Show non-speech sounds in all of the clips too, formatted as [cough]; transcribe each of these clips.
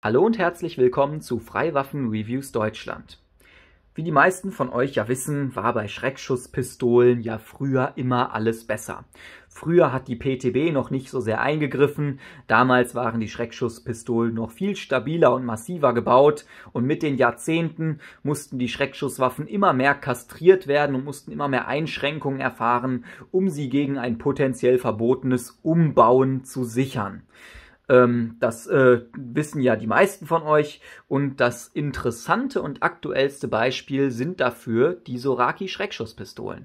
Hallo und herzlich willkommen zu Freiwaffen Reviews Deutschland. Wie die meisten von euch ja wissen, war bei Schreckschusspistolen ja früher immer alles besser. Früher hat die PTB noch nicht so sehr eingegriffen, damals waren die Schreckschusspistolen noch viel stabiler und massiver gebaut und mit den Jahrzehnten mussten die Schreckschusswaffen immer mehr kastriert werden und mussten immer mehr Einschränkungen erfahren, um sie gegen ein potenziell verbotenes Umbauen zu sichern. Ähm, das äh, wissen ja die meisten von euch. Und das interessante und aktuellste Beispiel sind dafür die Soraki-Schreckschusspistolen.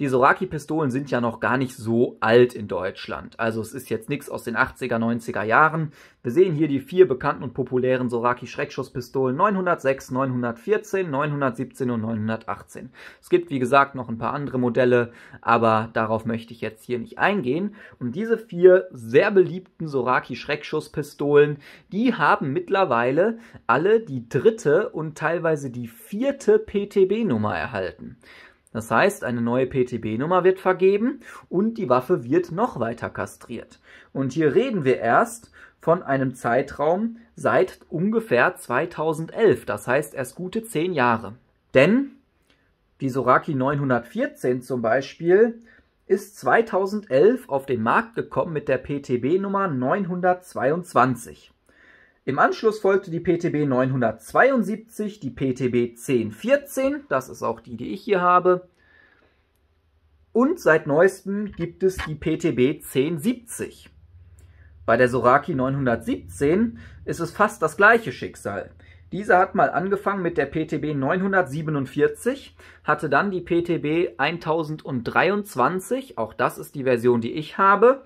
die Soraki-Pistolen sind ja noch gar nicht so alt in Deutschland. Also es ist jetzt nichts aus den 80er, 90er Jahren. Wir sehen hier die vier bekannten und populären Soraki-Schreckschusspistolen 906, 914, 917 und 918. Es gibt, wie gesagt, noch ein paar andere Modelle, aber darauf möchte ich jetzt hier nicht eingehen. Und diese vier sehr beliebten Soraki-Schreckschusspistolen, die haben mittlerweile alle die dritte und teilweise die vierte PTB-Nummer erhalten. Das heißt, eine neue PTB-Nummer wird vergeben und die Waffe wird noch weiter kastriert. Und hier reden wir erst von einem Zeitraum seit ungefähr 2011, das heißt erst gute zehn Jahre. Denn die Soraki 914 zum Beispiel ist 2011 auf den Markt gekommen mit der PTB-Nummer 922. Im Anschluss folgte die PTB 972, die PTB 1014, das ist auch die, die ich hier habe. Und seit neuestem gibt es die PTB 1070. Bei der Soraki 917 ist es fast das gleiche Schicksal. Diese hat mal angefangen mit der PTB 947, hatte dann die PTB 1023, auch das ist die Version, die ich habe,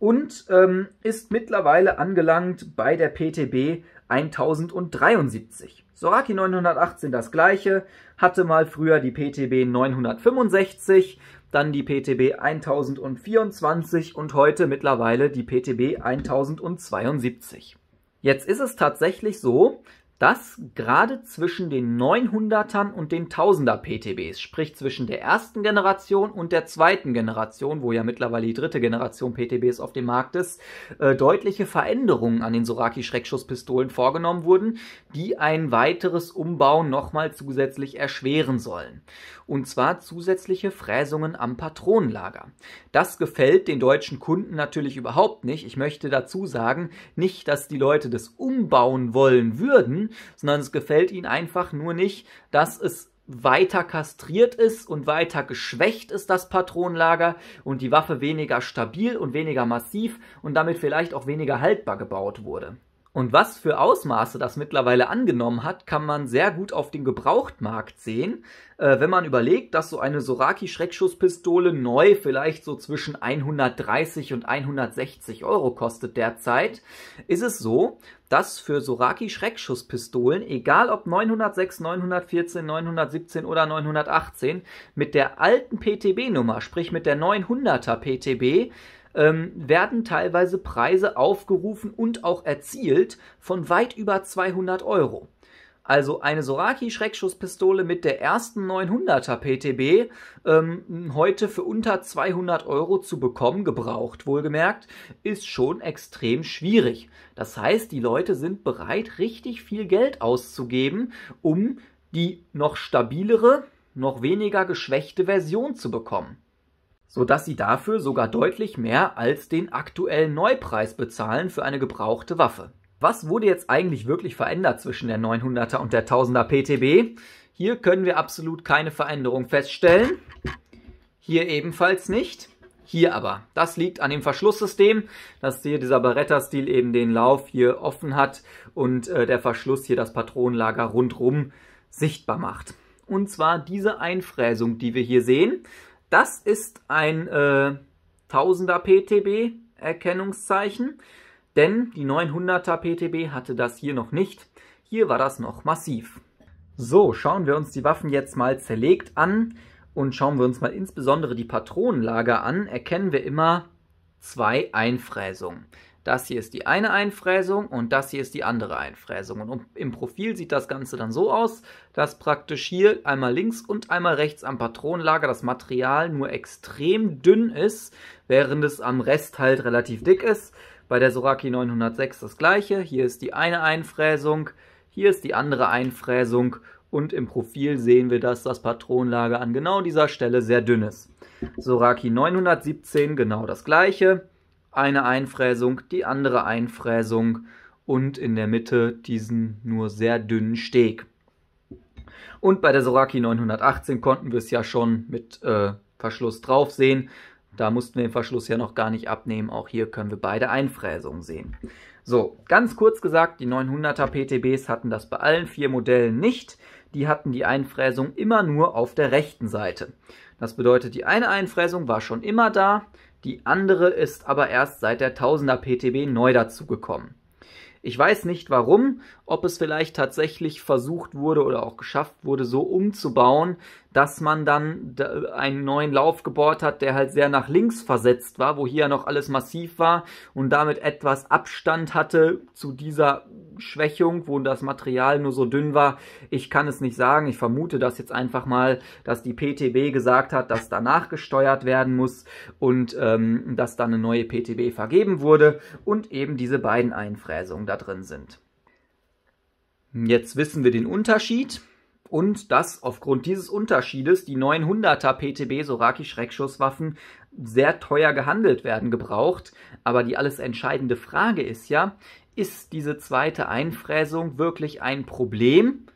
und ähm, ist mittlerweile angelangt bei der PTB 1073. Soraki 918 das gleiche, hatte mal früher die PTB 965, dann die PTB 1024 und heute mittlerweile die PTB 1072. Jetzt ist es tatsächlich so, dass gerade zwischen den 900ern und den 1000er PTBs, sprich zwischen der ersten Generation und der zweiten Generation, wo ja mittlerweile die dritte Generation PTBs auf dem Markt ist, äh, deutliche Veränderungen an den Soraki-Schreckschusspistolen vorgenommen wurden, die ein weiteres Umbauen nochmal zusätzlich erschweren sollen. Und zwar zusätzliche Fräsungen am Patronenlager. Das gefällt den deutschen Kunden natürlich überhaupt nicht. Ich möchte dazu sagen, nicht, dass die Leute das umbauen wollen würden, sondern es gefällt ihnen einfach nur nicht, dass es weiter kastriert ist und weiter geschwächt ist das Patronenlager und die Waffe weniger stabil und weniger massiv und damit vielleicht auch weniger haltbar gebaut wurde. Und was für Ausmaße das mittlerweile angenommen hat, kann man sehr gut auf dem Gebrauchtmarkt sehen, äh, wenn man überlegt, dass so eine Soraki-Schreckschusspistole neu vielleicht so zwischen 130 und 160 Euro kostet derzeit, ist es so, dass für Soraki-Schreckschusspistolen, egal ob 906, 914, 917 oder 918, mit der alten PTB-Nummer, sprich mit der 900er PTB, ähm, werden teilweise Preise aufgerufen und auch erzielt von weit über 200 Euro. Also eine Soraki-Schreckschusspistole mit der ersten 900er PTB ähm, heute für unter 200 Euro zu bekommen, gebraucht wohlgemerkt, ist schon extrem schwierig. Das heißt, die Leute sind bereit, richtig viel Geld auszugeben, um die noch stabilere, noch weniger geschwächte Version zu bekommen sodass sie dafür sogar deutlich mehr als den aktuellen Neupreis bezahlen für eine gebrauchte Waffe. Was wurde jetzt eigentlich wirklich verändert zwischen der 900er und der 1000er PTB? Hier können wir absolut keine Veränderung feststellen. Hier ebenfalls nicht. Hier aber. Das liegt an dem Verschlusssystem, dass hier dieser Beretta-Stil eben den Lauf hier offen hat und äh, der Verschluss hier das Patronenlager rundrum sichtbar macht. Und zwar diese Einfräsung, die wir hier sehen. Das ist ein äh, 1000er PTB Erkennungszeichen, denn die 900er PTB hatte das hier noch nicht. Hier war das noch massiv. So, schauen wir uns die Waffen jetzt mal zerlegt an und schauen wir uns mal insbesondere die Patronenlager an, erkennen wir immer zwei Einfräsungen. Das hier ist die eine Einfräsung und das hier ist die andere Einfräsung. Und im Profil sieht das Ganze dann so aus, dass praktisch hier einmal links und einmal rechts am Patronenlager das Material nur extrem dünn ist, während es am Rest halt relativ dick ist. Bei der Soraki 906 das gleiche. Hier ist die eine Einfräsung, hier ist die andere Einfräsung und im Profil sehen wir, dass das Patronenlager an genau dieser Stelle sehr dünn ist. Soraki 917 genau das gleiche eine Einfräsung, die andere Einfräsung und in der Mitte diesen nur sehr dünnen Steg. Und bei der Soraki 918 konnten wir es ja schon mit äh, Verschluss drauf sehen. Da mussten wir den Verschluss ja noch gar nicht abnehmen. Auch hier können wir beide Einfräsungen sehen. So, ganz kurz gesagt, die 900er PTBs hatten das bei allen vier Modellen nicht. Die hatten die Einfräsung immer nur auf der rechten Seite. Das bedeutet, die eine Einfräsung war schon immer da. Die andere ist aber erst seit der 1000er PTB neu dazugekommen. Ich weiß nicht warum, ob es vielleicht tatsächlich versucht wurde oder auch geschafft wurde, so umzubauen, dass man dann einen neuen Lauf gebohrt hat, der halt sehr nach links versetzt war, wo hier noch alles massiv war und damit etwas Abstand hatte zu dieser Schwächung, wo das Material nur so dünn war. Ich kann es nicht sagen. Ich vermute das jetzt einfach mal, dass die PTB gesagt hat, dass danach gesteuert werden muss und ähm, dass dann eine neue PTB vergeben wurde und eben diese beiden Einfräsungen da drin sind. Jetzt wissen wir den Unterschied und dass aufgrund dieses Unterschiedes die 900er PTB Soraki Schreckschusswaffen sehr teuer gehandelt werden gebraucht. Aber die alles entscheidende Frage ist ja, ist diese zweite Einfräsung wirklich ein Problem?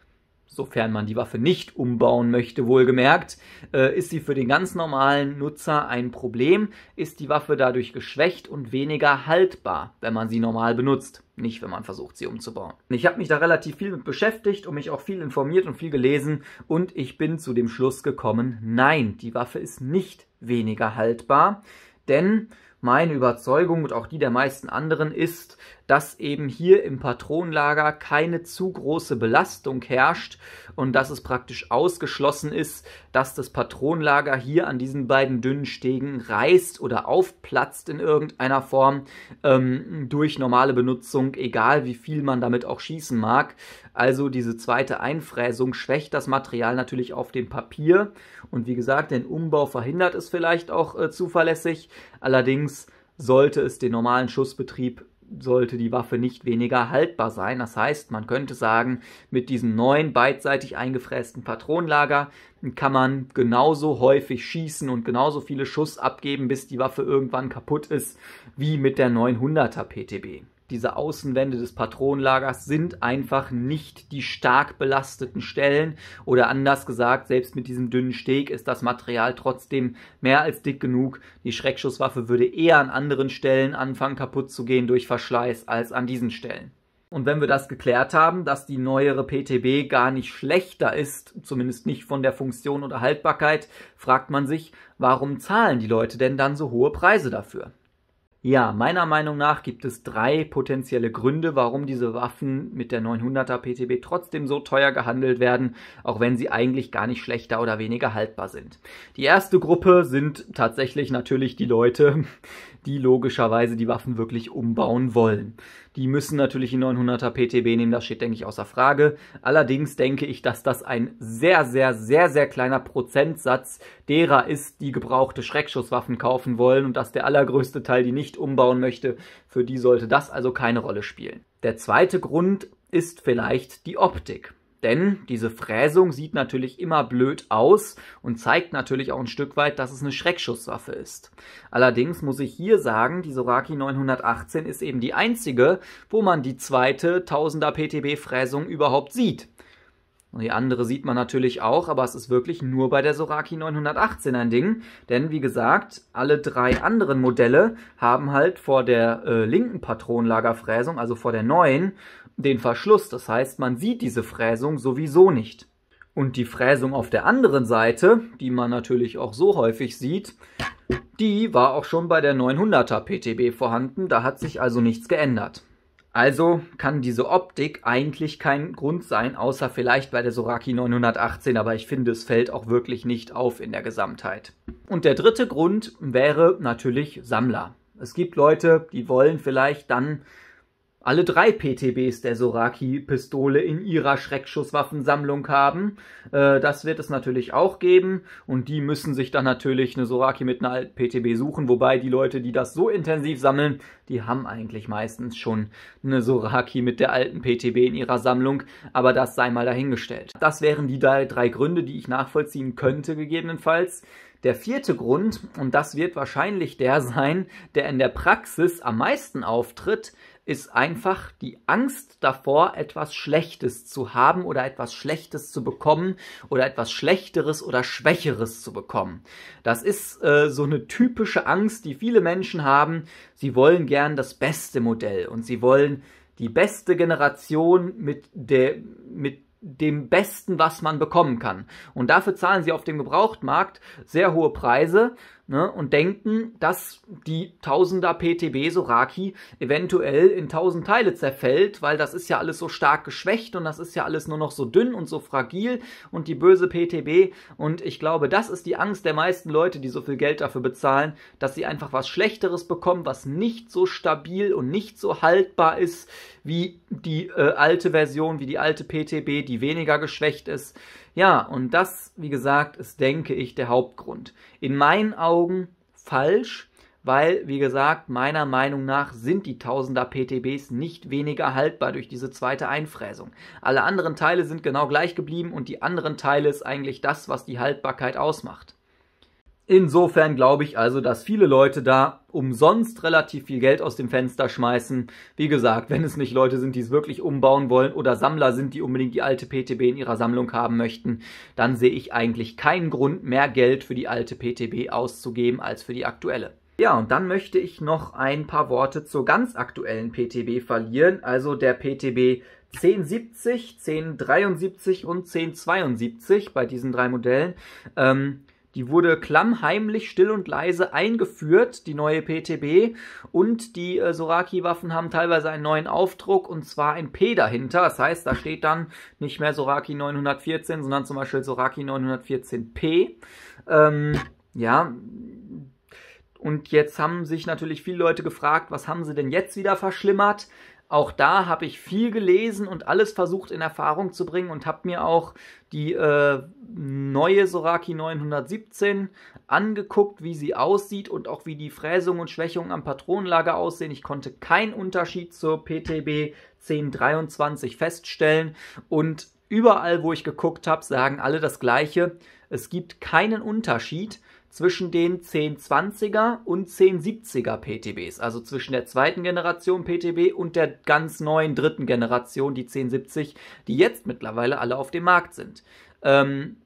sofern man die Waffe nicht umbauen möchte, wohlgemerkt, äh, ist sie für den ganz normalen Nutzer ein Problem, ist die Waffe dadurch geschwächt und weniger haltbar, wenn man sie normal benutzt, nicht wenn man versucht, sie umzubauen. Ich habe mich da relativ viel mit beschäftigt und mich auch viel informiert und viel gelesen und ich bin zu dem Schluss gekommen, nein, die Waffe ist nicht weniger haltbar, denn meine Überzeugung und auch die der meisten anderen ist, dass eben hier im Patronenlager keine zu große Belastung herrscht und dass es praktisch ausgeschlossen ist, dass das Patronenlager hier an diesen beiden dünnen Stegen reißt oder aufplatzt in irgendeiner Form ähm, durch normale Benutzung, egal wie viel man damit auch schießen mag. Also diese zweite Einfräsung schwächt das Material natürlich auf dem Papier und wie gesagt, den Umbau verhindert es vielleicht auch äh, zuverlässig. Allerdings sollte es den normalen Schussbetrieb sollte die Waffe nicht weniger haltbar sein. Das heißt, man könnte sagen, mit diesem neuen beidseitig eingefrästen Patronenlager kann man genauso häufig schießen und genauso viele Schuss abgeben, bis die Waffe irgendwann kaputt ist, wie mit der 900er PTB diese Außenwände des Patronenlagers sind einfach nicht die stark belasteten Stellen. Oder anders gesagt, selbst mit diesem dünnen Steg ist das Material trotzdem mehr als dick genug. Die Schreckschusswaffe würde eher an anderen Stellen anfangen kaputt zu gehen durch Verschleiß als an diesen Stellen. Und wenn wir das geklärt haben, dass die neuere PTB gar nicht schlechter ist, zumindest nicht von der Funktion oder Haltbarkeit, fragt man sich, warum zahlen die Leute denn dann so hohe Preise dafür? Ja, meiner Meinung nach gibt es drei potenzielle Gründe, warum diese Waffen mit der 900er PTB trotzdem so teuer gehandelt werden, auch wenn sie eigentlich gar nicht schlechter oder weniger haltbar sind. Die erste Gruppe sind tatsächlich natürlich die Leute, die logischerweise die Waffen wirklich umbauen wollen. Die müssen natürlich die 900er PTB nehmen, das steht, denke ich, außer Frage. Allerdings denke ich, dass das ein sehr, sehr, sehr, sehr kleiner Prozentsatz derer ist, die gebrauchte Schreckschusswaffen kaufen wollen und dass der allergrößte Teil die nicht umbauen möchte. Für die sollte das also keine Rolle spielen. Der zweite Grund ist vielleicht die Optik. Denn diese Fräsung sieht natürlich immer blöd aus und zeigt natürlich auch ein Stück weit, dass es eine Schreckschusswaffe ist. Allerdings muss ich hier sagen, die Soraki 918 ist eben die einzige, wo man die zweite 1000er PTB Fräsung überhaupt sieht. Und die andere sieht man natürlich auch, aber es ist wirklich nur bei der Soraki 918 ein Ding. Denn wie gesagt, alle drei anderen Modelle haben halt vor der äh, linken Patronenlagerfräsung, also vor der neuen, den Verschluss, das heißt man sieht diese Fräsung sowieso nicht. Und die Fräsung auf der anderen Seite, die man natürlich auch so häufig sieht, die war auch schon bei der 900er PTB vorhanden, da hat sich also nichts geändert. Also kann diese Optik eigentlich kein Grund sein, außer vielleicht bei der Soraki 918, aber ich finde, es fällt auch wirklich nicht auf in der Gesamtheit. Und der dritte Grund wäre natürlich Sammler. Es gibt Leute, die wollen vielleicht dann alle drei PTBs der Soraki-Pistole in ihrer Schreckschusswaffensammlung haben. Äh, das wird es natürlich auch geben und die müssen sich dann natürlich eine Soraki mit einer PTB suchen, wobei die Leute, die das so intensiv sammeln, die haben eigentlich meistens schon eine Soraki mit der alten PTB in ihrer Sammlung, aber das sei mal dahingestellt. Das wären die drei Gründe, die ich nachvollziehen könnte gegebenenfalls. Der vierte Grund, und das wird wahrscheinlich der [laughs] sein, der in der Praxis am meisten auftritt, ist einfach die Angst davor, etwas Schlechtes zu haben oder etwas Schlechtes zu bekommen oder etwas Schlechteres oder Schwächeres zu bekommen. Das ist äh, so eine typische Angst, die viele Menschen haben. Sie wollen gern das beste Modell und sie wollen die beste Generation mit der, mit dem Besten, was man bekommen kann. Und dafür zahlen sie auf dem Gebrauchtmarkt sehr hohe Preise ne, und denken, dass die Tausender PTB Soraki eventuell in tausend Teile zerfällt, weil das ist ja alles so stark geschwächt und das ist ja alles nur noch so dünn und so fragil und die böse PTB. Und ich glaube, das ist die Angst der meisten Leute, die so viel Geld dafür bezahlen, dass sie einfach was Schlechteres bekommen, was nicht so stabil und nicht so haltbar ist wie die äh, alte Version, wie die alte PTB, die die weniger geschwächt ist. Ja, und das, wie gesagt, ist, denke ich, der Hauptgrund. In meinen Augen falsch, weil, wie gesagt, meiner Meinung nach sind die Tausender PTBs nicht weniger haltbar durch diese zweite Einfräsung. Alle anderen Teile sind genau gleich geblieben und die anderen Teile ist eigentlich das, was die Haltbarkeit ausmacht. Insofern glaube ich also, dass viele Leute da umsonst relativ viel Geld aus dem Fenster schmeißen. Wie gesagt, wenn es nicht Leute sind, die es wirklich umbauen wollen oder Sammler sind, die unbedingt die alte PTB in ihrer Sammlung haben möchten, dann sehe ich eigentlich keinen Grund, mehr Geld für die alte PTB auszugeben als für die aktuelle. Ja, und dann möchte ich noch ein paar Worte zur ganz aktuellen PTB verlieren, also der PTB 1070, 1073 und 1072 bei diesen drei Modellen. Ähm, die wurde klammheimlich, still und leise eingeführt, die neue PTB. Und die äh, Soraki-Waffen haben teilweise einen neuen Aufdruck und zwar ein P dahinter. Das heißt, da steht dann nicht mehr Soraki 914, sondern zum Beispiel Soraki 914P. Ähm, ja, und jetzt haben sich natürlich viele Leute gefragt, was haben sie denn jetzt wieder verschlimmert? Auch da habe ich viel gelesen und alles versucht in Erfahrung zu bringen und habe mir auch die äh, neue Soraki 917 angeguckt, wie sie aussieht und auch wie die Fräsung und Schwächung am Patronenlager aussehen. Ich konnte keinen Unterschied zur PTB 1023 feststellen und überall, wo ich geguckt habe, sagen alle das Gleiche. Es gibt keinen Unterschied zwischen den 1020er und 1070er PTBs, also zwischen der zweiten Generation PTB und der ganz neuen dritten Generation, die 1070, die jetzt mittlerweile alle auf dem Markt sind. Ähm,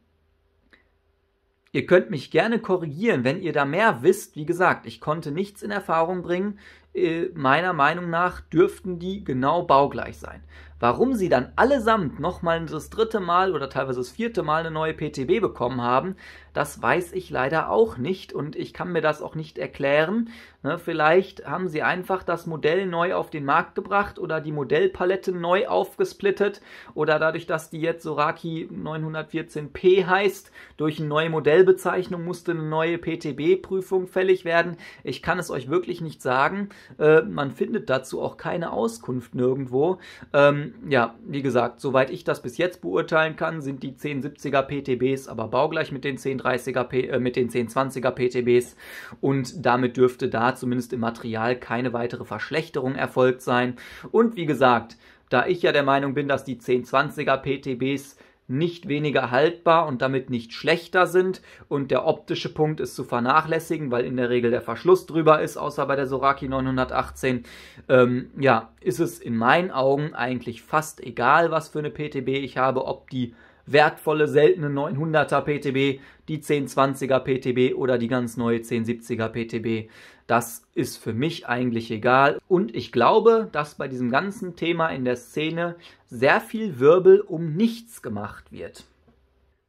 ihr könnt mich gerne korrigieren, wenn ihr da mehr wisst. Wie gesagt, ich konnte nichts in Erfahrung bringen. Äh, meiner Meinung nach dürften die genau baugleich sein. Warum sie dann allesamt nochmal das dritte Mal oder teilweise das vierte Mal eine neue PTB bekommen haben, das weiß ich leider auch nicht und ich kann mir das auch nicht erklären. Ne, vielleicht haben sie einfach das Modell neu auf den Markt gebracht oder die Modellpalette neu aufgesplittet oder dadurch, dass die jetzt Soraki 914P heißt, durch eine neue Modellbezeichnung musste eine neue PTB-Prüfung fällig werden. Ich kann es euch wirklich nicht sagen. Äh, man findet dazu auch keine Auskunft nirgendwo. Ähm, ja, wie gesagt, soweit ich das bis jetzt beurteilen kann, sind die 1070er PTBs aber baugleich mit den 1030er, P äh, mit den 1020er PTBs und damit dürfte da zumindest im Material keine weitere Verschlechterung erfolgt sein. Und wie gesagt, da ich ja der Meinung bin, dass die 1020er PTBs nicht weniger haltbar und damit nicht schlechter sind und der optische Punkt ist zu vernachlässigen, weil in der Regel der Verschluss drüber ist, außer bei der Soraki 918. Ähm, ja, ist es in meinen Augen eigentlich fast egal, was für eine PTB ich habe, ob die wertvolle, seltene 900er PTB, die 1020er PTB oder die ganz neue 1070er PTB. Das ist für mich eigentlich egal. Und ich glaube, dass bei diesem ganzen Thema in der Szene sehr viel Wirbel um nichts gemacht wird.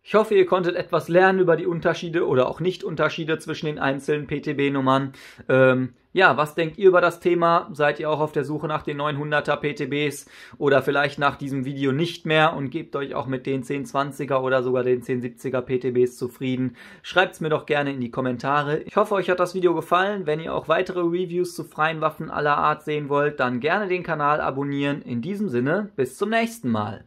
Ich hoffe, ihr konntet etwas lernen über die Unterschiede oder auch Nicht-Unterschiede zwischen den einzelnen PTB-Nummern. Ähm, ja, was denkt ihr über das Thema? Seid ihr auch auf der Suche nach den 900er PTBs oder vielleicht nach diesem Video nicht mehr und gebt euch auch mit den 1020er oder sogar den 1070er PTBs zufrieden? Schreibt es mir doch gerne in die Kommentare. Ich hoffe, euch hat das Video gefallen. Wenn ihr auch weitere Reviews zu freien Waffen aller Art sehen wollt, dann gerne den Kanal abonnieren. In diesem Sinne, bis zum nächsten Mal.